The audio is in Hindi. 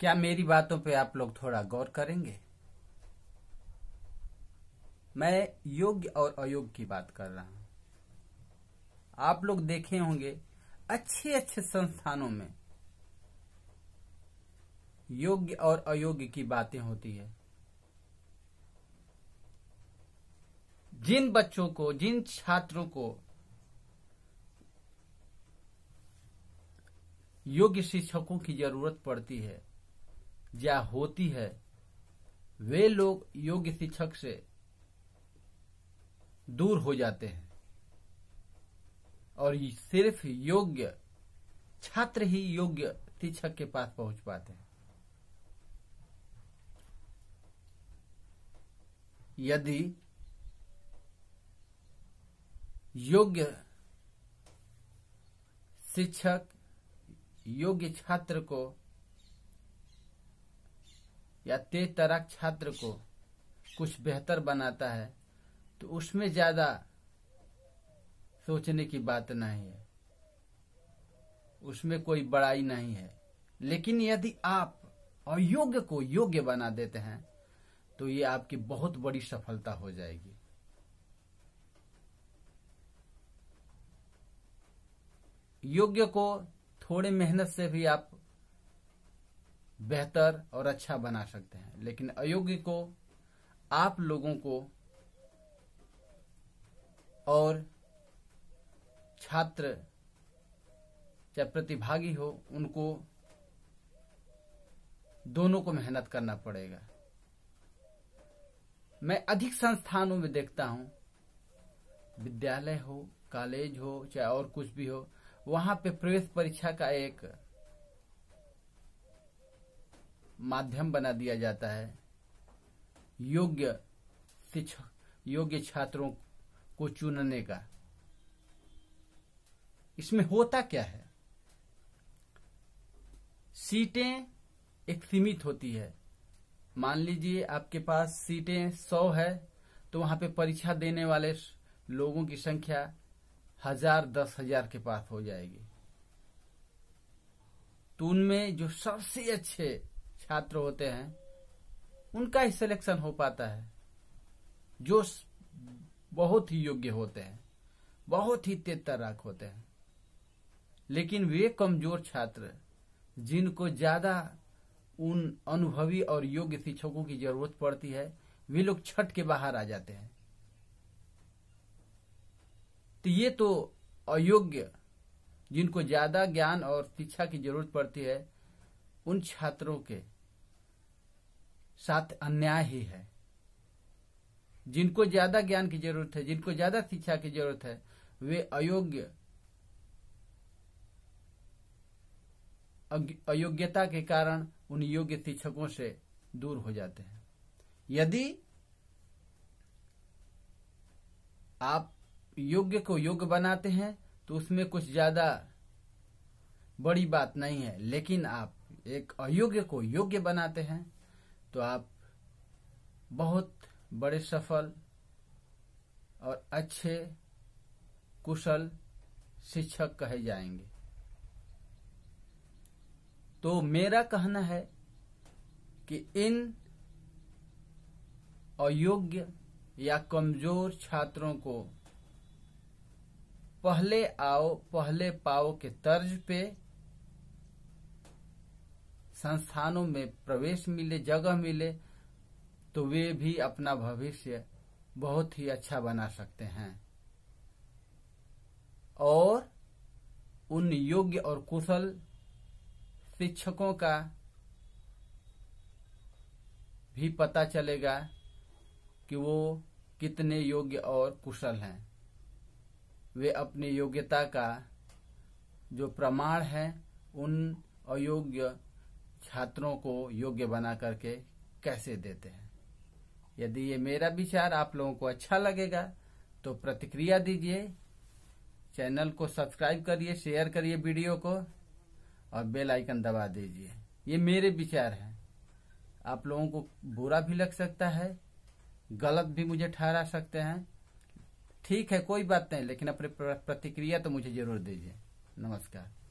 क्या मेरी बातों पे आप लोग थोड़ा गौर करेंगे मैं योग्य और अयोग्य की बात कर रहा हूं आप लोग देखे होंगे अच्छे अच्छे संस्थानों में योग्य और अयोग्य की बातें होती है जिन बच्चों को जिन छात्रों को योग्य शिक्षकों की जरूरत पड़ती है या होती है वे लोग योग्य शिक्षक से दूर हो जाते हैं और सिर्फ योग्य छात्र ही योग्य शिक्षक के पास पहुंच पाते हैं यदि योग्य शिक्षक योग्य छात्र को या तेज तराक छात्र को कुछ बेहतर बनाता है तो उसमें ज्यादा सोचने की बात नहीं है उसमें कोई बड़ाई नहीं है लेकिन यदि आप अयोग्य को योग्य बना देते हैं तो ये आपकी बहुत बड़ी सफलता हो जाएगी योग्य को थोड़े मेहनत से भी आप बेहतर और अच्छा बना सकते हैं लेकिन अयोग्य को आप लोगों को और छात्र चाहे प्रतिभागी हो उनको दोनों को मेहनत करना पड़ेगा मैं अधिक संस्थानों में देखता हूं विद्यालय हो कॉलेज हो चाहे और कुछ भी हो वहां पे प्रवेश परीक्षा का एक माध्यम बना दिया जाता है योग्य शिक्षक योग्य छात्रों को चुनने का इसमें होता क्या है सीटें एक सीमित होती है मान लीजिए आपके पास सीटें सौ है तो वहां पे परीक्षा देने वाले लोगों की संख्या हजार दस हजार के पास हो जाएगी तो उनमें जो सबसे अच्छे छात्र होते हैं उनका ही सिलेक्शन हो पाता है जो बहुत ही योग्य होते हैं बहुत ही तेज तराक होते हैं लेकिन वे कमजोर छात्र जिनको ज्यादा उन अनुभवी और योग्य शिक्षकों की जरूरत पड़ती है वे लोग छठ के बाहर आ जाते हैं तो ये तो अयोग्य जिनको ज्यादा ज्ञान और शिक्षा की जरूरत पड़ती है उन छात्रों के साथ अन्याय ही है जिनको ज्यादा ज्ञान की जरूरत है जिनको ज्यादा शिक्षा की जरूरत है वे अयोग्य अयोग्यता के कारण उन योग्य शिक्षकों से दूर हो जाते हैं यदि आप योग्य को योग्य बनाते हैं तो उसमें कुछ ज्यादा बड़ी बात नहीं है लेकिन आप एक अयोग्य को योग्य बनाते हैं तो आप बहुत बड़े सफल और अच्छे कुशल शिक्षक कहे जाएंगे तो मेरा कहना है कि इन अयोग्य या कमजोर छात्रों को पहले आओ पहले पाओ के तर्ज पे संस्थानों में प्रवेश मिले जगह मिले तो वे भी अपना भविष्य बहुत ही अच्छा बना सकते हैं और उन योग्य और कुशल शिक्षकों का भी पता चलेगा कि वो कितने योग्य और कुशल हैं वे अपनी योग्यता का जो प्रमाण है उन अयोग्य छात्रों को योग्य बना करके कैसे देते हैं यदि ये मेरा विचार आप लोगों को अच्छा लगेगा तो प्रतिक्रिया दीजिए चैनल को सब्सक्राइब करिए शेयर करिए वीडियो को और बेल आइकन दबा दीजिए ये मेरे विचार हैं आप लोगों को बुरा भी लग सकता है गलत भी मुझे ठहरा सकते हैं ठीक है कोई बात नहीं लेकिन अपनी प्रतिक्रिया तो मुझे जरूर दीजिए नमस्कार